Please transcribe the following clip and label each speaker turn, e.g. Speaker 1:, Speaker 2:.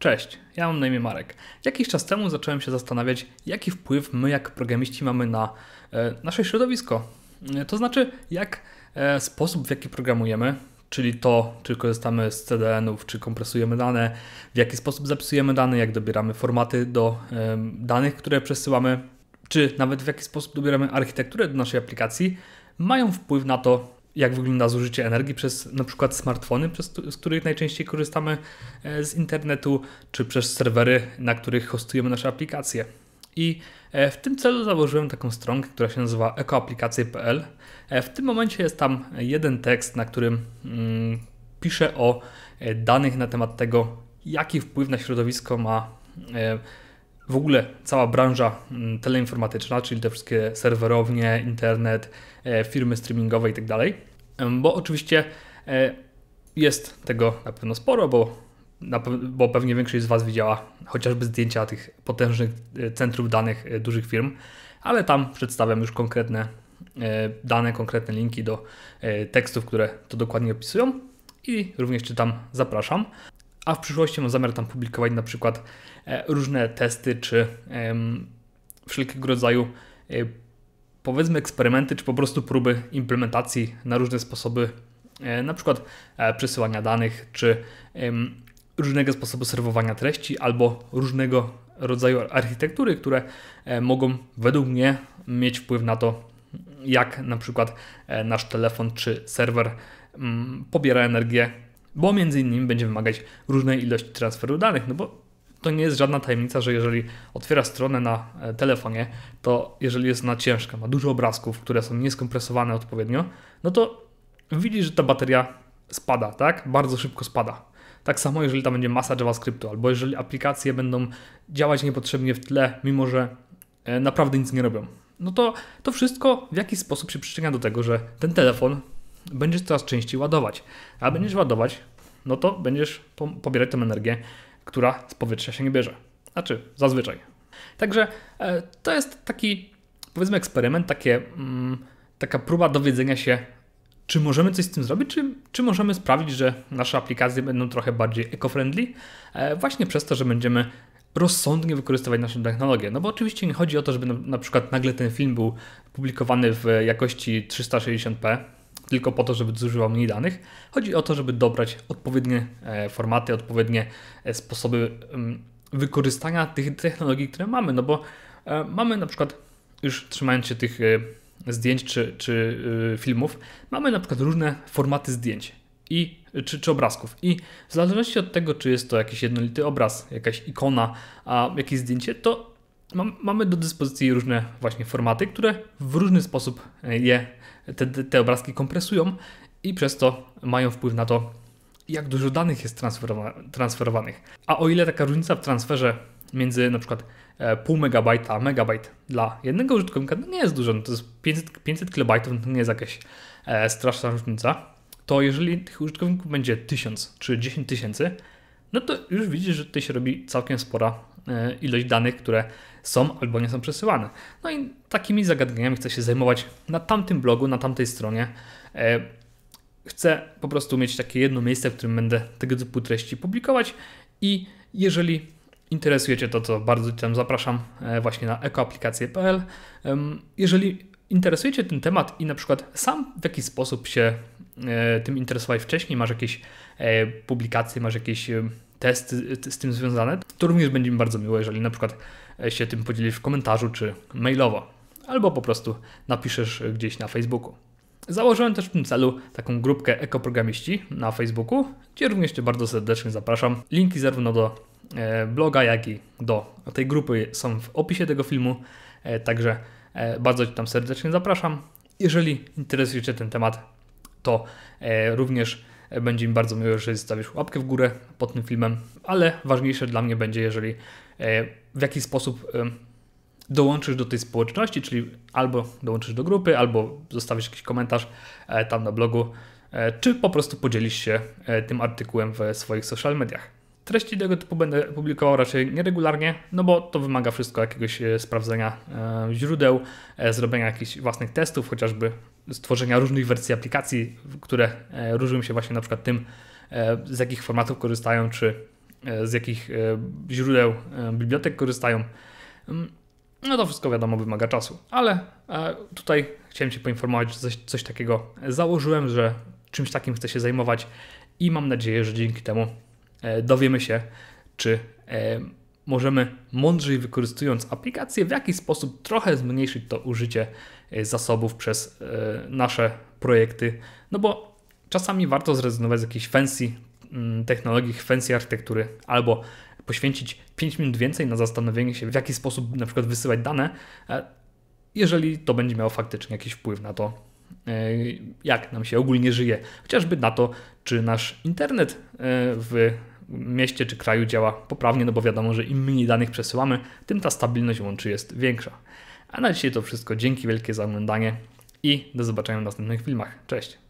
Speaker 1: Cześć, ja mam na imię Marek. Jakiś czas temu zacząłem się zastanawiać, jaki wpływ my, jak programiści, mamy na e, nasze środowisko. E, to znaczy, jak e, sposób, w jaki programujemy, czyli to, czy korzystamy z CDN-ów, czy kompresujemy dane, w jaki sposób zapisujemy dane, jak dobieramy formaty do danych, które przesyłamy, czy nawet w jaki sposób dobieramy architekturę do naszej aplikacji, mają wpływ na to, jak wygląda zużycie energii przez na przykład smartfony, przez, z których najczęściej korzystamy e, z internetu, czy przez serwery, na których hostujemy nasze aplikacje. I e, w tym celu założyłem taką stronę, która się nazywa ekoaplikacje.pl. E, w tym momencie jest tam jeden tekst, na którym mm, piszę o danych na temat tego, jaki wpływ na środowisko ma w ogóle cała branża mm, teleinformatyczna, czyli te wszystkie serwerownie, internet, e, firmy streamingowe i tak dalej, Bo oczywiście e, jest tego na pewno sporo, bo, bo pewnie większość z Was widziała chociażby zdjęcia tych potężnych e, centrów danych dużych firm, ale tam przedstawiam już konkretne dane, konkretne linki do tekstów, które to dokładnie opisują i również Cię tam zapraszam a w przyszłości mam zamiar tam publikować na przykład e, różne testy czy wszelkiego rodzaju e, powiedzmy eksperymenty, czy po prostu próby implementacji na różne sposoby, e, na przykład przesyłania danych, czy różnego sposobu serwowania treści, albo różnego rodzaju architektury, które mogą według mnie mieć wpływ na to, jak na przykład nasz telefon czy serwer mm, pobiera energię bo między innymi będzie wymagać różnej ilości transferu danych, no bo to nie jest żadna tajemnica, że jeżeli otwiera stronę na e, telefonie, to jeżeli jest ona ciężka, ma dużo obrazków, które są nieskompresowane odpowiednio, no to widzisz, że ta bateria spada, tak? Bardzo szybko spada. Tak samo, jeżeli tam będzie masa JavaScriptu, albo jeżeli aplikacje będą działać niepotrzebnie w tle, mimo że e, naprawdę nic nie robią. No to to wszystko w jakiś sposób się przyczynia do tego, że ten telefon będziesz coraz częściej ładować. A będziesz ładować, no to będziesz pobierać tę energię, która z powietrza się nie bierze. Znaczy, zazwyczaj. Także e, to jest taki, powiedzmy, eksperyment, takie, mm, taka próba dowiedzenia się, czy możemy coś z tym zrobić, czy, czy możemy sprawić, że nasze aplikacje będą trochę bardziej eco-friendly, e, właśnie przez to, że będziemy rozsądnie wykorzystywać naszą technologię. No bo oczywiście nie chodzi o to, żeby na, na przykład nagle ten film był publikowany w jakości 360p, tylko po to, żeby zużywał mniej danych. Chodzi o to, żeby dobrać odpowiednie e, formaty, odpowiednie e, sposoby mm, wykorzystania tych technologii, które mamy, no bo e, mamy na przykład, już trzymając się tych zdjęć czy, czy filmów, mamy na przykład różne formaty zdjęć i, czy, czy obrazków. I w zależności od tego, czy jest to jakiś jednolity obraz, jakaś ikona, a jakieś zdjęcie, to mamy do dyspozycji różne właśnie formaty, które w różny sposób e, je, te, te obrazki kompresują i przez to mają wpływ na to, jak dużo danych jest transferowa transferowanych. A o ile taka różnica w transferze między na przykład e, pół megabajta a megabajt dla jednego użytkownika no nie jest duża, no to jest 500, 500 kilobajtów, no to nie jest jakaś e, straszna różnica, to jeżeli tych użytkowników będzie 1000 czy 10 tysięcy, no to już widzisz, że tutaj się robi całkiem spora E, ilość danych, które są albo nie są przesyłane. No i takimi zagadnieniami chcę się zajmować na tamtym blogu, na tamtej stronie. E, chcę po prostu mieć takie jedno miejsce, w którym będę tego typu treści publikować i jeżeli interesujecie to, to bardzo tam zapraszam e, właśnie na ekoaplikacje.pl. Jeżeli interesujecie ten temat i na przykład sam w jakiś sposób się tym interesowałeś wcześniej, masz jakieś publikacje, masz jakieś testy z tym związane, to również będzie mi bardzo miło, jeżeli na przykład e, się tym podzielisz w komentarzu czy mailowo, albo po prostu napiszesz gdzieś na Facebooku. Założyłem też w tym celu taką grupkę ekoprogramiści na Facebooku, gdzie również Cię bardzo serdecznie zapraszam. Linki zarówno do e, bloga, jak i do tej grupy są w opisie tego filmu, e, także bardzo Cię tam serdecznie zapraszam. Jeżeli interesuje Cię ten temat, to również będzie mi bardzo miło, jeżeli zostawisz łapkę w górę pod tym filmem, ale ważniejsze dla mnie będzie, jeżeli e, w jakiś sposób dołączysz do tej społeczności, czyli albo dołączysz do grupy, albo zostawisz jakiś komentarz e, tam na blogu, e, czy po prostu podzielisz się tym artykułem w swoich social mediach. Treści tego typu będę publikował raczej nieregularnie, no bo to wymaga wszystko jakiegoś sprawdzenia źródeł, zrobienia jakichś własnych testów, chociażby stworzenia różnych wersji aplikacji, które e, różnią się właśnie na przykład tym, e, z jakich formatów korzystają, czy e, z jakich źródeł bibliotek korzystają. Mm, no to wszystko wiadomo wymaga czasu, ale tutaj chciałem Cię poinformować, że coś, coś takiego założyłem, że czymś takim chcę się zajmować i mam nadzieję, że dzięki temu dowiemy się, czy możemy mądrzej wykorzystując aplikację, w jakiś sposób trochę zmniejszyć to użycie e, zasobów przez e, nasze projekty. No bo czasami warto zrezygnować z jakichś fancy mm, technologii, fancy architektury albo poświęcić 5 minut więcej na zastanowienie się, w jaki sposób na przykład wysyłać dane, e, jeżeli to będzie miało faktycznie jakiś wpływ na to, jak nam się ogólnie żyje, chociażby na to, czy nasz internet w mieście czy kraju działa poprawnie, no bo wiadomo, że im mniej danych przesyłamy, tym ta stabilność łączy jest większa. A na dzisiaj to wszystko. Dzięki wielkie za oglądanie i do zobaczenia w następnych filmach. Cześć!